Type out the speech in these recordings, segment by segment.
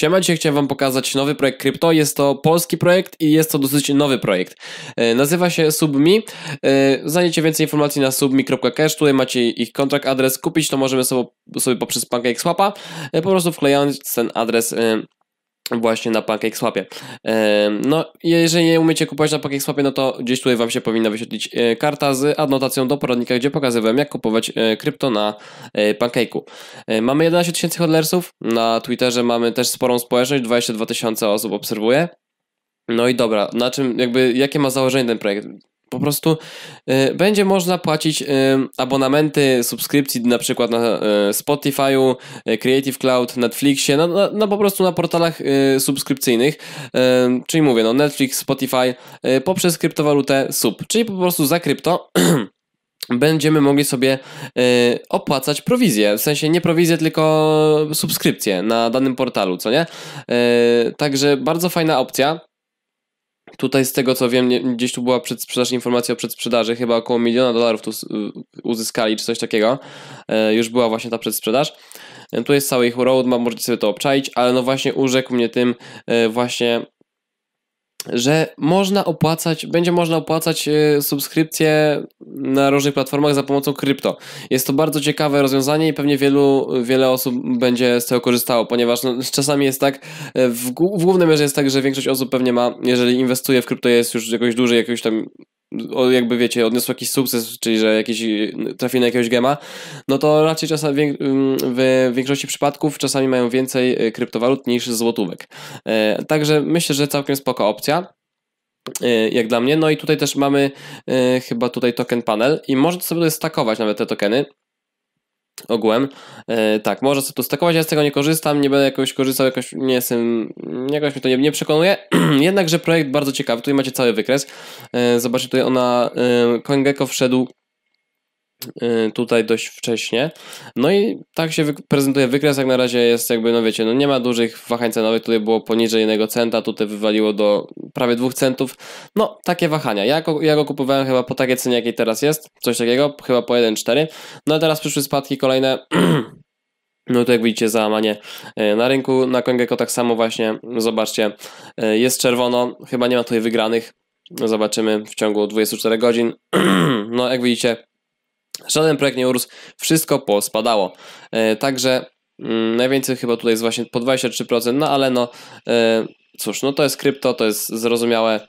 Siema, dzisiaj chciałem wam pokazać nowy projekt Krypto. Jest to polski projekt i jest to dosyć nowy projekt. E, nazywa się Submi. E, znajdziecie więcej informacji na submi.cash. Tutaj macie ich kontrakt, adres. Kupić to możemy sobie, sobie poprzez Pancake Swapa. E, po prostu wklejając ten adres właśnie na PancakeSwapie. No, jeżeli nie umiecie kupować na PancakeSwapie, no to gdzieś tutaj Wam się powinna wyświetlić e, karta z adnotacją do poradnika, gdzie pokazywałem, jak kupować e, krypto na e, Pancake'u. Mamy 11 tysięcy hodlersów, na Twitterze mamy też sporą społeczność, 22 tysiące osób obserwuje. No i dobra, na czym, jakby, jakie ma założenie ten projekt? Po prostu y, będzie można płacić y, abonamenty, subskrypcji na przykład na y, Spotify'u, y, Creative Cloud, Netflixie, no, no, no, po prostu na portalach y, subskrypcyjnych, y, czyli mówię, no Netflix, Spotify, poprzez kryptowalutę sub, czyli po prostu za krypto będziemy mogli sobie y, opłacać prowizję, w sensie nie prowizję, tylko subskrypcję na danym portalu, co nie? Y, także bardzo fajna opcja. Tutaj z tego co wiem, nie, gdzieś tu była przedsprzedaż, informacja o przedsprzedaży, chyba około miliona dolarów tu uzyskali czy coś takiego. E, już była właśnie ta przedsprzedaż. E, tu jest cały ich roadmap, możecie sobie to obczaić, ale no właśnie urzekł mnie tym e, właśnie że można opłacać, będzie można opłacać subskrypcję na różnych platformach za pomocą krypto. Jest to bardzo ciekawe rozwiązanie i pewnie wielu, wiele osób będzie z tego korzystało, ponieważ no, czasami jest tak, e, w, w głównej mierze jest tak, że większość osób pewnie ma, jeżeli inwestuje w krypto, jest już jakoś dłużej, jakoś tam jakby wiecie, odniosło jakiś sukces, czyli że jakiś, trafi na jakiegoś gema, no to raczej czasami mm, w większości przypadków czasami mają więcej e, kryptowalut niż złotówek. E, także myślę, że całkiem spoko opcja. Y, jak dla mnie. No i tutaj też mamy y, chyba tutaj token panel i można sobie tutaj stakować nawet te tokeny ogółem. Y, tak, można sobie to stakować, ja z tego nie korzystam, nie będę jakoś korzystał, jakoś nie jestem, jakoś mnie to nie, nie przekonuje. Jednakże projekt bardzo ciekawy, tutaj macie cały wykres. zobaczcie, tutaj ona, yy, CoinGecko wszedł Y, tutaj dość wcześnie. No i tak się prezentuje wykres, jak na razie jest jakby, no wiecie, no nie ma dużych wahań cenowych, tutaj było poniżej jednego centa, tutaj wywaliło do prawie dwóch centów. No, takie wahania. Ja, ja go kupowałem chyba po takiej cenie, jakiej teraz jest, coś takiego, chyba po 1,4. No a teraz przyszły spadki kolejne. No to jak widzicie załamanie y, na rynku, na Kongeko tak samo właśnie, zobaczcie, y, jest czerwono, chyba nie ma tutaj wygranych, no zobaczymy w ciągu 24 godzin. No jak widzicie, Żaden projekt nie urósł, wszystko pospadało. E, także mm, najwięcej chyba tutaj jest właśnie po 23%, no ale no e, cóż, no to jest krypto, to jest zrozumiałe.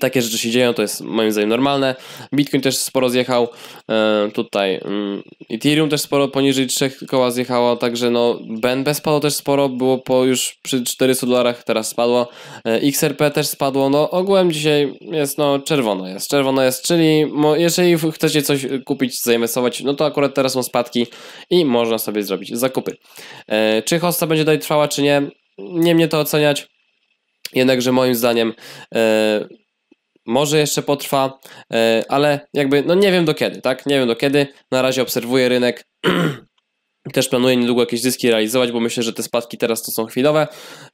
Takie rzeczy się dzieją, to jest moim zdaniem normalne. Bitcoin też sporo zjechał, e, tutaj mm, Ethereum też sporo poniżej 3 koła zjechało, także no BNB spadło też sporo, było po już przy 400 dolarach, teraz spadło. E, XRP też spadło, no ogółem dzisiaj jest no czerwono jest, czerwono jest, czyli jeżeli chcecie coś kupić, zainwestować, no to akurat teraz są spadki i można sobie zrobić zakupy. E, czy hosta będzie dalej trwała, czy nie? Nie mnie to oceniać, jednakże moim zdaniem może jeszcze potrwa, e, ale jakby no nie wiem do kiedy, tak? Nie wiem do kiedy. Na razie obserwuję rynek. Też planuję niedługo jakieś dyski realizować, bo myślę, że te spadki teraz to są chwilowe.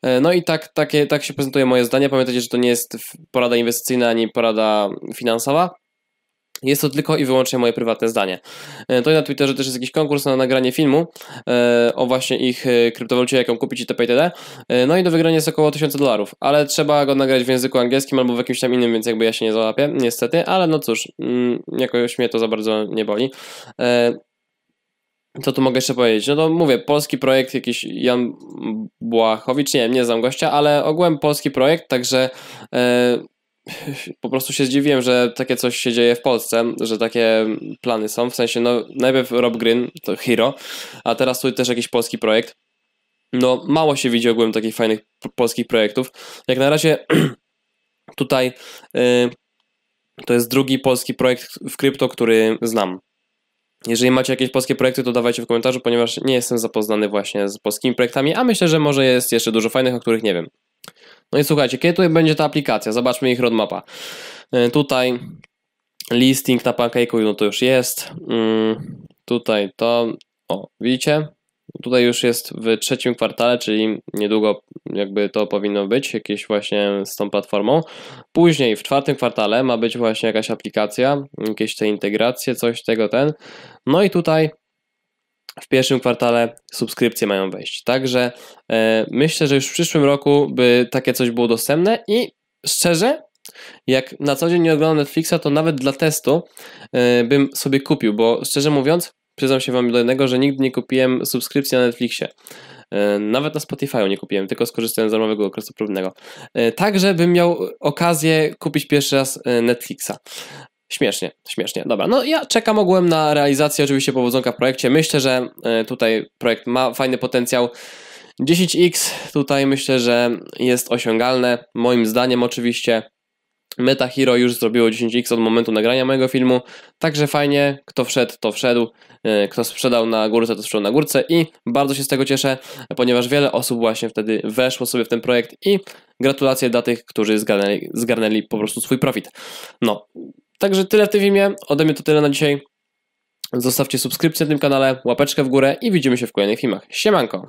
E, no i tak, takie, tak się prezentuje moje zdanie. Pamiętajcie, że to nie jest porada inwestycyjna ani porada finansowa. Jest to tylko i wyłącznie moje prywatne zdanie. E, to i na Twitterze też jest jakiś konkurs na nagranie filmu e, o właśnie ich e, kryptowalucie, jaką kupić itp. itd. No i do wygrania jest około 1000 dolarów, ale trzeba go nagrać w języku angielskim albo w jakimś tam innym, więc jakby ja się nie załapię, niestety, ale no cóż, mm, jakoś mnie to za bardzo nie boli. Co tu mogę jeszcze powiedzieć? No to mówię, polski projekt, jakiś Jan Błachowicz, nie wiem, nie znam gościa, ale ogółem polski projekt, także po prostu się zdziwiłem, że takie coś się dzieje w Polsce, że takie plany są. W sensie, no najpierw Rob Green, to Hero, a teraz tu też jakiś polski projekt. No, mało się widzi ogółem takich fajnych polskich projektów. Jak na razie tutaj yy, to jest drugi polski projekt w krypto, który znam. Jeżeli macie jakieś polskie projekty, to dawajcie w komentarzu, ponieważ nie jestem zapoznany właśnie z polskimi projektami, a myślę, że może jest jeszcze dużo fajnych, o których nie wiem. No i słuchajcie, kiedy tutaj będzie ta aplikacja? Zobaczmy ich roadmapa. E, tutaj listing na Pancake'u, no to już jest. Mm, tutaj to, o, widzicie? Tutaj już jest w trzecim kwartale, czyli niedługo jakby to powinno być jakieś właśnie z tą platformą. Później w czwartym kwartale ma być właśnie jakaś aplikacja, jakieś te integracje, coś tego ten. No i tutaj w pierwszym kwartale subskrypcje mają wejść. Także e, myślę, że już w przyszłym roku by takie coś było dostępne i szczerze, jak na co dzień nie oglądam Netflixa, to nawet dla testu e, bym sobie kupił, bo szczerze mówiąc, przyznam się Wam do jednego, że nigdy nie kupiłem subskrypcji na Netflixie. E, nawet na Spotify nie kupiłem, tylko skorzystałem z darmowego okresu próbnego. E, także bym miał okazję kupić pierwszy raz e, Netflixa. Śmiesznie, śmiesznie. Dobra, no ja czekam ogółem na realizację oczywiście powodzonka w projekcie. Myślę, że e, tutaj projekt ma fajny potencjał. 10x tutaj myślę, że jest osiągalne, moim zdaniem oczywiście. Meta Hero już zrobiło 10x od momentu nagrania mojego filmu, także fajnie, kto wszedł, to wszedł, e, kto sprzedał na górce, to sprzedał na górce i bardzo się z tego cieszę, ponieważ wiele osób właśnie wtedy weszło sobie w ten projekt i gratulacje dla tych, którzy zgarnęli, zgarnęli po prostu swój profit. No, Także tyle w tym filmie. Ode mnie to tyle na dzisiaj. Zostawcie subskrypcję na tym kanale, łapeczkę w górę i widzimy się w kolejnych filmach. Siemanko!